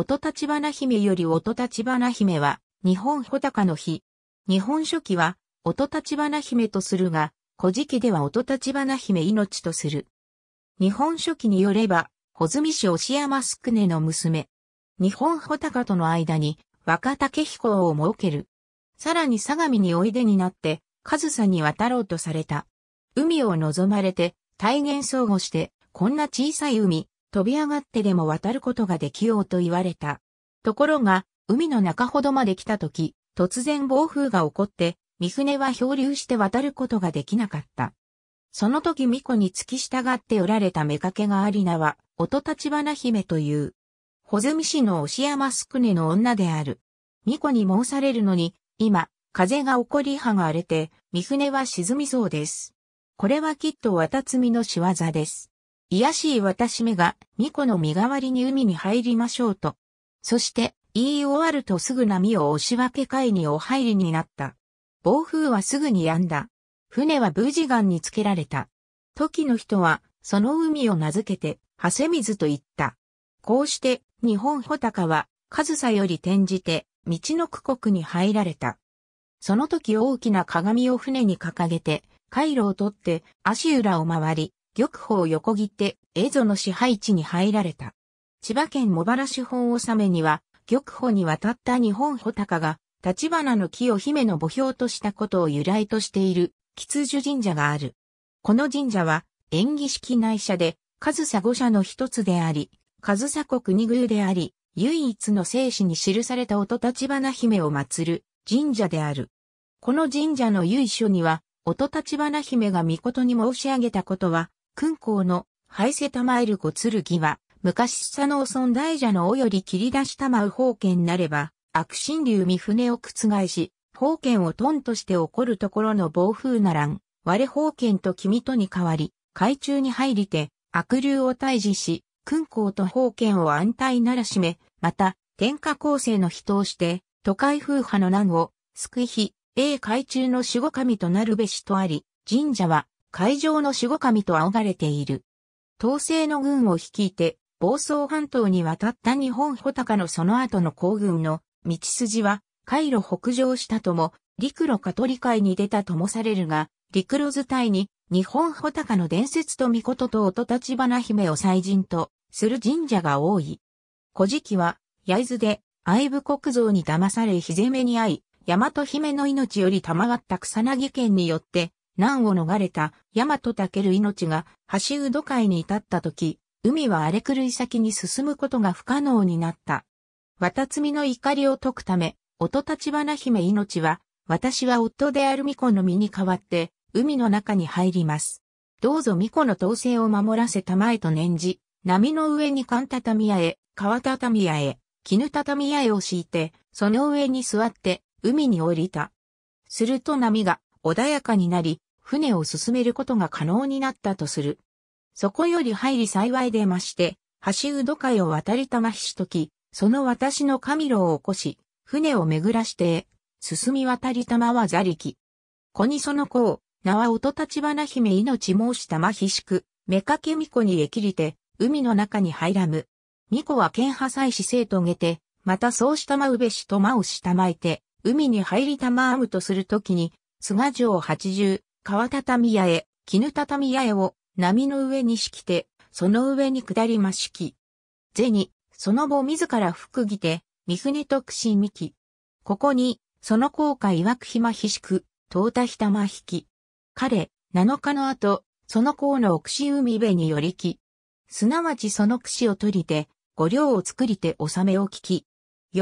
音立花姫より音立花姫は、日本穂高の日。日本書紀は、音立花姫とするが、古事記では音立花姫命とする。日本書紀によれば、穂積氏押山宿根の娘。日本穂高との間に、若竹彦を設ける。さらに相模においでになって、上総に渡ろうとされた。海を望まれて、大言相互して、こんな小さい海、飛び上がってでも渡ることができようと言われた。ところが、海の中ほどまで来た時、突然暴風が起こって、三船は漂流して渡ることができなかった。その時巫女に付き従っておられた妾がありなは、音立花姫という、穂積市の押山宿根の女である。巫女に申されるのに、今、風が起こり葉が荒れて、三船は沈みそうです。これはきっと渡積の仕業です。癒やしい私めが、巫女の身代わりに海に入りましょうと。そして、言い終わるとすぐ波を押し分け海にお入りになった。暴風はすぐに止んだ。船はブージガンにつけられた。時の人は、その海を名付けて、長谷水と言った。こうして、日本穂高は、上総より転じて、道の区国に入られた。その時大きな鏡を船に掲げて、回路を取って、足裏を回り、玉を横切って、蝦夷の支配地に入られた。千葉県茂原市本納めには、玉砲に渡った日本穂高が、立花の木を姫の墓標としたことを由来としている、吉樹神社がある。この神社は、縁起式内社で、上総五社の一つであり、上総国二宮であり、唯一の生死に記された音立花姫を祀る神社である。この神社の由緒には、音立花姫が御事に申し上げたことは、君公の廃たまえるご剣は、昔佐農村大蛇の尾より切り出したまう宝剣なれば、悪心流見船を覆し、宝剣をトンとして起こるところの暴風ならん、我宝剣と君とに変わり、海中に入りて、悪流を退治し、君公と宝剣を安泰ならしめ、また、天下構成の人をして、都会風派の難を、救い日、英海中の守護神となるべしとあり、神社は、海上の守護神と仰がれている。統制の軍を率いて、房総半島に渡った日本穂高のその後の行軍の道筋は、海路北上したとも、陸路カ取リ海に出たともされるが、陸路図体に、日本穂高の伝説と御事と音立花姫を祭神とする神社が多い。古事記は、焼津で、愛部国像に騙され日ぜめに遭い、大和姫の命より賜った草薙県によって、難を逃れた大和武る命が橋うど海に至った時、海は荒れ狂い先に進むことが不可能になった。渡みの怒りを解くため、音立花姫命は、私は夫である巫女の身に代わって、海の中に入ります。どうぞ巫女の統制を守らせたまえと念じ、波の上に寒畳屋へ、川畳屋へ、絹畳屋へを敷いて、その上に座って、海に降りた。すると波が穏やかになり、船を進めることが可能になったとする。そこより入り幸いでまして、橋うど海を渡りたまひしとき、その私の神路を起こし、船を巡らして、進み渡りたまは座力。子にその子を、名は音立花姫命申したまひしく、めかけみこにえきりて、海の中に入らむ。みこは剣派祭し生とげて、またそうしたまうべしとまをしたまいて、海に入りたまあむとするときに、菅城八十、川畳屋へ、絹畳屋へを、波の上に敷きて、その上に下りましき。銭、その後自ら服着て、三船徳串みき。ここに、その効果曰く暇ひしく、とうたひたま引き。彼、七日の後、その甲の奥海辺に寄りき。すなわちその櫛を取りて、五両を作りて納めを聞き。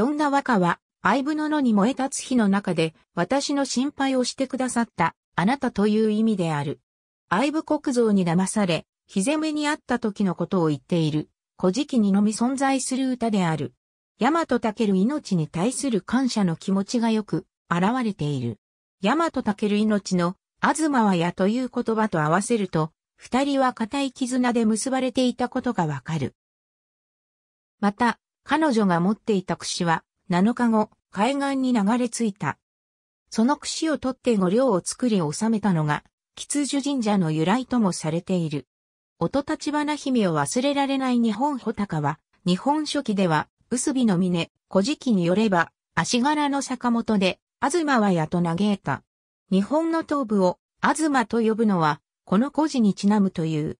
んだ。和歌は、相部の野に燃え立つ火の中で、私の心配をしてくださった、あなたという意味である。愛部国像に騙され、ひぜめにあった時のことを言っている、古事記にのみ存在する歌である。大和たける命に対する感謝の気持ちがよく現れている。大和たける命の、あずまわやという言葉と合わせると、二人は固い絆で結ばれていたことがわかる。また、彼女が持っていた櫛は、7日後、海岸に流れ着いた。その櫛を取って御両を作り収めたのが、吉樹神社の由来ともされている。音立花姫を忘れられない日本穂高は、日本書紀では、薄日の峰、古事記によれば、足柄の坂本で、東はやと嘆いた。日本の東部を、東と呼ぶのは、この古事にちなむという。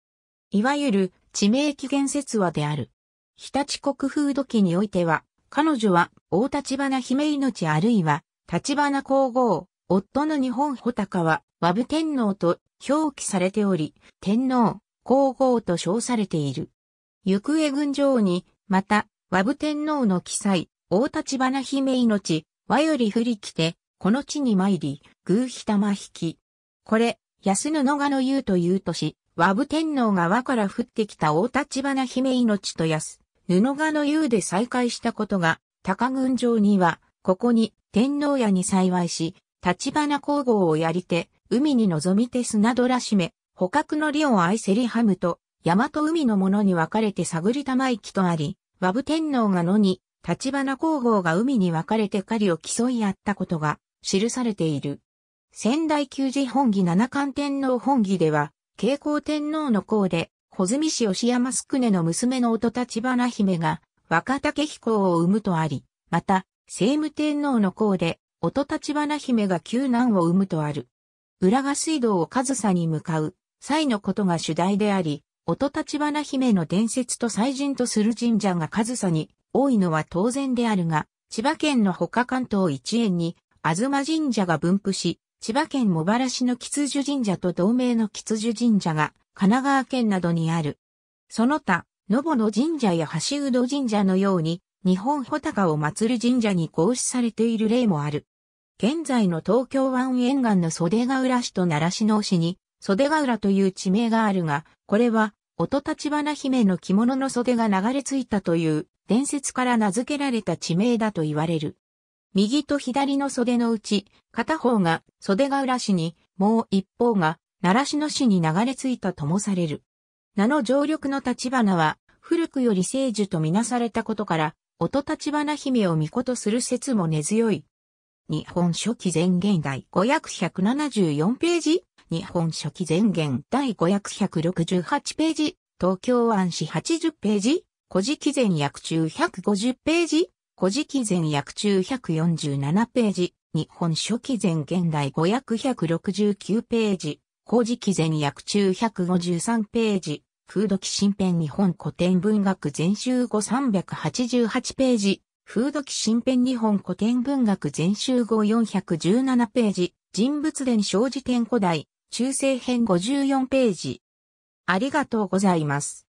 いわゆる、地名起源説話である。日立国風土記においては、彼女は、大立花姫命あるいは、立花皇后、夫の日本穂高は、和武天皇と表記されており、天皇、皇后と称されている。行方群上に、また、和武天皇の記載、大立花姫命、和より降り来て、この地に参り、偶日玉引き。これ、安布賀の言うというとし、和武天皇が和から降ってきた大立花姫命と安、布賀の言うで再会したことが、高群上には、ここに天皇屋に幸いし、立花皇后をやりて、海に望みて砂どしめ、捕獲の利を愛せりハムと、山と海のものに分かれて探り玉行きとあり、和武天皇が野に、立花皇后が海に分かれて狩りを競い合ったことが記されている。仙台旧寺本義七冠天皇本義では、慶光天皇の皇で、小泉氏吉山宿根の娘の音立花姫が、若竹彦を生むとあり、また、聖武天皇の功で、音立花姫が救難を生むとある。浦賀水道を上総に向かう、際のことが主題であり、音立花姫の伝説と祭神とする神社が上総に多いのは当然であるが、千葉県の他関東一円に、ずま神社が分布し、千葉県茂原市の吉寿神社と同名の吉寿神社が神奈川県などにある。その他、野母の神社や橋うど神社のように、日本穂高を祭る神社に合祀されている例もある。現在の東京湾沿岸の袖ヶ浦市と習志野市に、袖ヶ浦という地名があるが、これは、音立花姫の着物の袖が流れ着いたという伝説から名付けられた地名だと言われる。右と左の袖のうち、片方が袖ヶ浦市に、もう一方が習志野市に流れ着いたともされる。名の常緑の立花は、古くより聖樹とみなされたことから、音立花姫を巫女とする説も根強い。日本書紀前言第574ページ、日本書紀前言第568ページ、東京安史80ページ、古事記前約中150ページ、古事記前約中147ページ、日本書紀前言第569ページ、古事記前約中153ページ、風土記新編日本古典文学全集後388ページ、風土記新編日本古典文学全集後417ページ、人物伝小辞典古代、中世編54ページ。ありがとうございます。